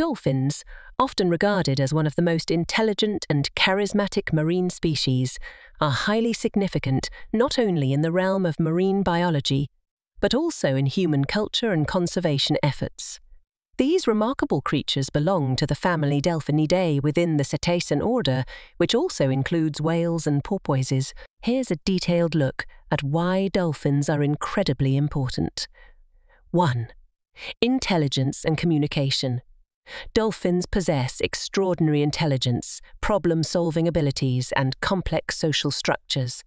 dolphins, often regarded as one of the most intelligent and charismatic marine species, are highly significant not only in the realm of marine biology, but also in human culture and conservation efforts. These remarkable creatures belong to the family Delphinidae within the Cetacean order, which also includes whales and porpoises. Here's a detailed look at why dolphins are incredibly important. 1. Intelligence and communication. Dolphins possess extraordinary intelligence, problem solving abilities, and complex social structures.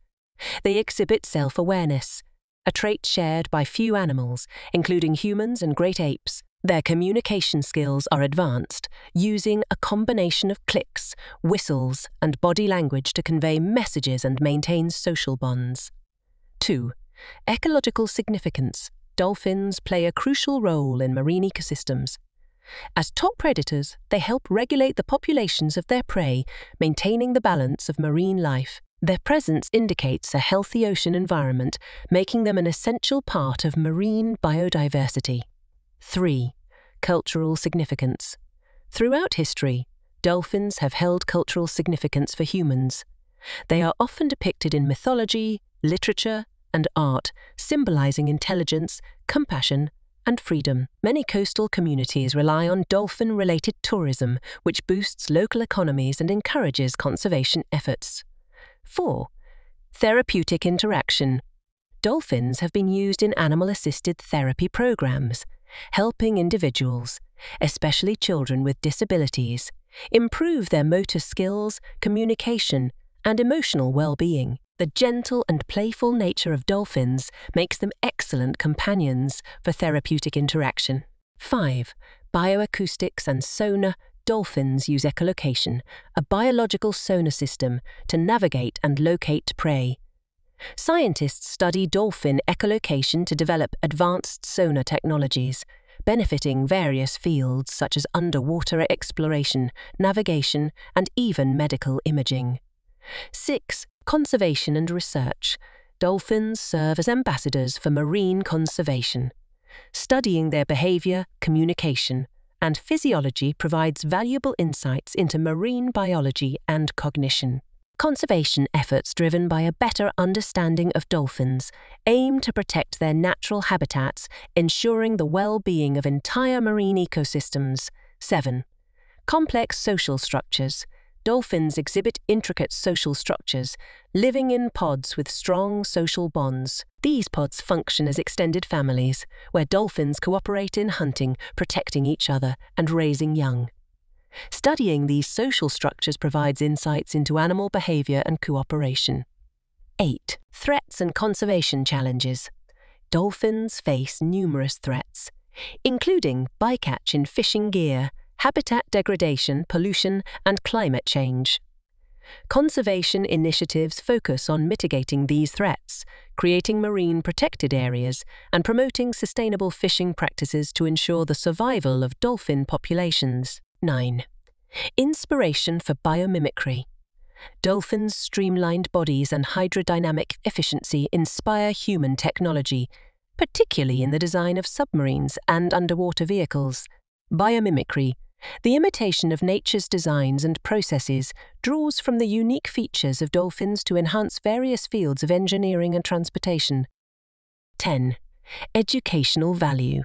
They exhibit self awareness, a trait shared by few animals, including humans and great apes. Their communication skills are advanced, using a combination of clicks, whistles, and body language to convey messages and maintain social bonds. 2. Ecological significance. Dolphins play a crucial role in marine ecosystems. As top predators, they help regulate the populations of their prey, maintaining the balance of marine life. Their presence indicates a healthy ocean environment, making them an essential part of marine biodiversity. 3. Cultural significance. Throughout history, dolphins have held cultural significance for humans. They are often depicted in mythology, literature, and art, symbolizing intelligence, compassion, and freedom. Many coastal communities rely on dolphin related tourism, which boosts local economies and encourages conservation efforts. 4. Therapeutic interaction. Dolphins have been used in animal assisted therapy programs, helping individuals, especially children with disabilities, improve their motor skills, communication, and emotional well being. The gentle and playful nature of dolphins makes them excellent companions for therapeutic interaction. 5. Bioacoustics and sonar dolphins use echolocation, a biological sonar system, to navigate and locate prey. Scientists study dolphin echolocation to develop advanced sonar technologies, benefiting various fields such as underwater exploration, navigation, and even medical imaging. 6. Conservation and research. Dolphins serve as ambassadors for marine conservation. Studying their behavior, communication, and physiology provides valuable insights into marine biology and cognition. Conservation efforts driven by a better understanding of dolphins aim to protect their natural habitats, ensuring the well-being of entire marine ecosystems. 7. Complex social structures. Dolphins exhibit intricate social structures, living in pods with strong social bonds. These pods function as extended families, where dolphins cooperate in hunting, protecting each other, and raising young. Studying these social structures provides insights into animal behavior and cooperation. 8. Threats and conservation challenges. Dolphins face numerous threats, including bycatch in fishing gear, habitat degradation, pollution, and climate change. Conservation initiatives focus on mitigating these threats, creating marine protected areas, and promoting sustainable fishing practices to ensure the survival of dolphin populations. 9. Inspiration for biomimicry. Dolphins' streamlined bodies and hydrodynamic efficiency inspire human technology, particularly in the design of submarines and underwater vehicles. Biomimicry, the imitation of nature's designs and processes, draws from the unique features of dolphins to enhance various fields of engineering and transportation. 10. Educational value.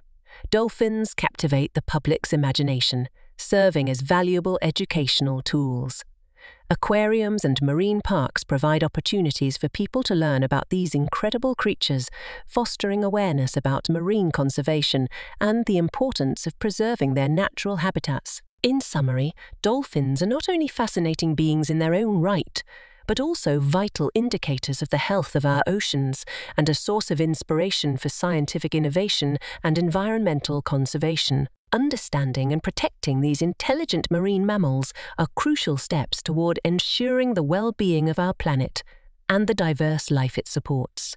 Dolphins captivate the public's imagination, serving as valuable educational tools. Aquariums and marine parks provide opportunities for people to learn about these incredible creatures, fostering awareness about marine conservation and the importance of preserving their natural habitats. In summary, dolphins are not only fascinating beings in their own right, but also vital indicators of the health of our oceans and a source of inspiration for scientific innovation and environmental conservation understanding and protecting these intelligent marine mammals are crucial steps toward ensuring the well-being of our planet and the diverse life it supports.